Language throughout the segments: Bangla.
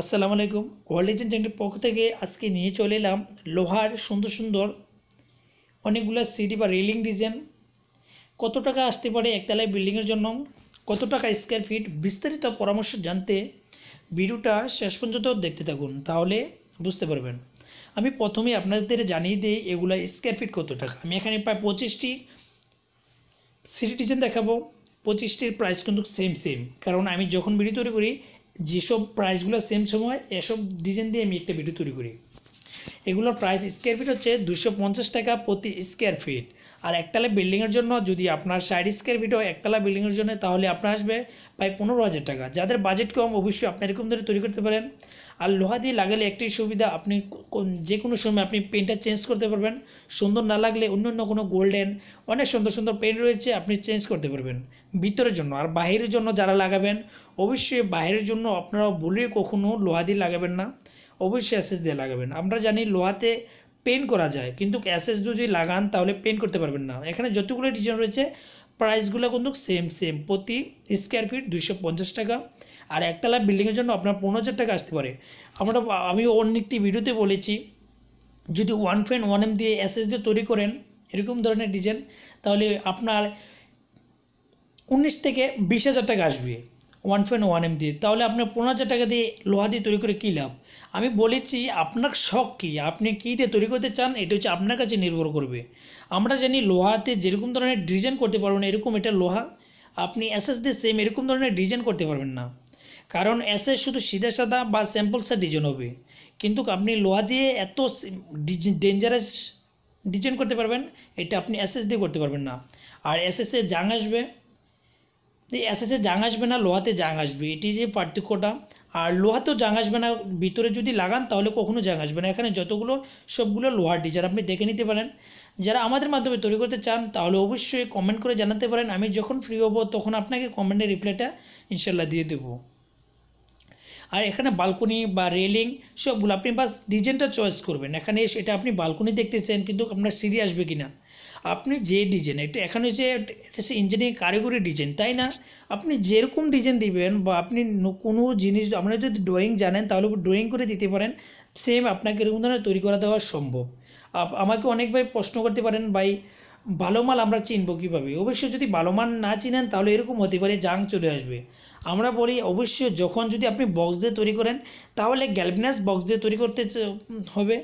আসসালামু আলাইকুম ওয়ার্ল্ড এজেন্ট চ্যানেলের পক্ষ থেকে আজকে নিয়ে চলে এলাম লোহার সুন্দর সুন্দর অনেকগুলো সিডি বা রেলিং ডিজাইন কত টাকা আসতে পারে একতলায় বিল্ডিংয়ের জন্য কত টাকা স্কোয়ার ফিট বিস্তারিত পরামর্শ জানতে ভিডিওটা শেষ পর্যন্ত দেখতে থাকুন তাহলে বুঝতে পারবেন আমি প্রথমে আপনাদের জানিয়ে দিই এগুলো স্কোয়ার ফিট কত টাকা আমি এখানে প্রায় পঁচিশটি সিডি ডিজাইন দেখাবো পঁচিশটির প্রাইস কিন্তু সেম সেম কারণ আমি যখন ভিডিও তৈরি করি যেসব প্রাইসগুলো সেম সময় এসব ডিজাইন দিয়ে আমি একটা ভিডিও তৈরি করি এগুলোর প্রাইস স্কোয়ার ফিট হচ্ছে দুশো টাকা প্রতি স্কোয়ার ফিট আর একতলা বিল্ডিংয়ের জন্য যদি আপনার সাইড স্কের ভিডিও একতলা বিল্ডিংয়ের জন্য তাহলে আপনার আসবে প্রায় পনেরো হাজার টাকা যাদের বাজেট কম অবশ্যই আপনি এরকম ধরে তৈরি করতে পারেন আর লোহা দিয়ে লাগালে একটি সুবিধা আপনি যে কোনো সময় আপনি পেনটা চেঞ্জ করতে পারবেন সুন্দর না লাগলে অন্য অন্য কোনো গোল্ডেন অনেক সুন্দর সুন্দর পেন রয়েছে আপনি চেঞ্জ করতে পারবেন ভিতরের জন্য আর বাহিরের জন্য যারা লাগাবেন অবশ্যই বাহিরের জন্য আপনারা বলে কখনও লোহা দিয়ে লাগাবেন না অবশ্যই অ্যাসেস দিয়ে লাগাবেন আমরা জানি লোহাতে পেন করা যায় কিন্তু অ্যাসেস যদি লাগান তাহলে পেন করতে পারবেন না এখানে যতগুলো ডিজাইন রয়েছে প্রাইসগুলো কিন্তু সেম সেম প্রতি স্কোয়ার ফিট দুইশো পঞ্চাশ টাকা আর একতলা বিল্ডিংয়ের জন্য আপনার পনেরো হাজার টাকা আসতে পারে আমরা আমি একটি ভিডিওতে বলেছি যদি ওয়ান ফ্যান ওয়ান এম দিয়ে এসএস দিয়ে তৈরি করেন এরকম ধরনের ডিজাইন তাহলে আপনার উনিশ থেকে বিশ হাজার টাকা আসবে ওয়ান পয়েন্ট ওয়ান এম দিয়ে তাহলে আপনার পনেরো হাজার টাকা দিয়ে লোহা দিয়ে তৈরি করে কী লাভ আমি বলেছি আপনার শখ কী আপনি কী দিয়ে তৈরি করতে চান এটা হচ্ছে আপনার কাছে নির্ভর করবে আমরা জানি লোহাতে যেরকম ধরনের ডিজাইন করতে পারবেন এরকম এটা লোহা আপনি এস দিয়ে সেম এরকম ধরনের ডিজাইন করতে পারবেন না কারণ এস শুধু সিধা সাদা বা স্যাম্পল সার ডিজাইন হবে কিন্তু আপনি লোহা দিয়ে এত ডেঞ্জারাস ডিজাইন করতে পারবেন এটা আপনি এস দিয়ে করতে পারবেন না আর এসে জাং আসবে যে অ্যাসেসে জাং আসবে না লোহাতে জাং আসবে এটি যে পার্থক্যটা আর লোহাতেও জাং আসবে না ভিতরে যদি লাগান তাহলে কখনো জাং আসবে না এখানে যতগুলো সবগুলো লোহার ডিজাইন আপনি দেখে নিতে পারেন যারা আমাদের মাধ্যমে তৈরি করতে চান তাহলে অবশ্যই কমেন্ট করে জানাতে পারেন আমি যখন ফ্রি হব তখন আপনাকে কমেন্টে রিপ্লাইটা ইনশাল্লাহ দিয়ে দেবো আর এখানে বালকনি বা রেলিং সবগুলো আপনি বাস ডিজাইনটা চয়েস করবেন এখানে এটা আপনি বালকনি দেখতেছেন কিন্তু আপনার সিঁড়ি আসবে কি না আপনি যে ডিজাইন এটা এখন হচ্ছে ইঞ্জিনিয়ারিং কারিগরি ডিজাইন তাই না আপনি যেরকম ডিজাইন দিবেন বা আপনি কোনো জিনিস আপনারা যদি ড্রয়িং জানেন তাহলে ড্রয়িং করে দিতে পারেন সেম আপনাকে এরকম ধরনের তৈরি করা দেওয়া সম্ভব আমাকে অনেক ভাই প্রশ্ন করতে পারেন ভাই ভালো মাল আমরা চিনবো কীভাবে অবশ্যই যদি ভালো মাল না চিনেন তাহলে এরকম হতে পারে জাং চলে আসবে আমরা বলি অবশ্যই যখন যদি আপনি বক্স দিয়ে তৈরি করেন তাহলে গ্যালভনাস বক্স দিয়ে তৈরি করতে হবে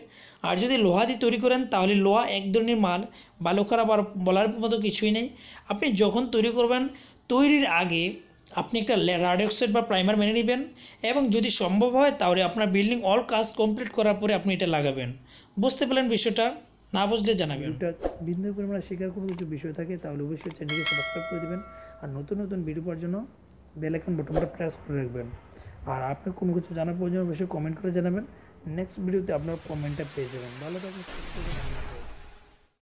আর যদি লোহা দিয়ে তৈরি করেন তাহলে লোহা এক ধরনের মাল ভালো খারাপ আর বলার মতো কিছুই নেই আপনি যখন তৈরি করবেন তৈরির আগে আপনি একটা রাডক্সেট বা প্রাইমার মেনে নেবেন এবং যদি সম্ভব হয় তাহলে আপনার বিল্ডিং অল কাজ কমপ্লিট করার পরে আপনি এটা লাগাবেন বুঝতে পারলেন বিষয়টা না বুঝলে জানাবেন বিন্দু পরিমাণ শেখার কোনো কিছু বিষয় থাকে তাহলে অবশ্যই চ্যানেলকে সাবস্ক্রাইব করে দিবেন আর নতুন নতুন ভিডিও পাওয়ার জন্য বেল আইকন বাটনটা প্রেস করে রাখবেন আর আপনি কোনো কিছু জানার প্রয়োজন অবশ্যই কমেন্ট করে জানাবেন নেক্সট ভিডিওতে আপনার কমেন্টটা পেয়ে যাবেন ভালো থাকবেন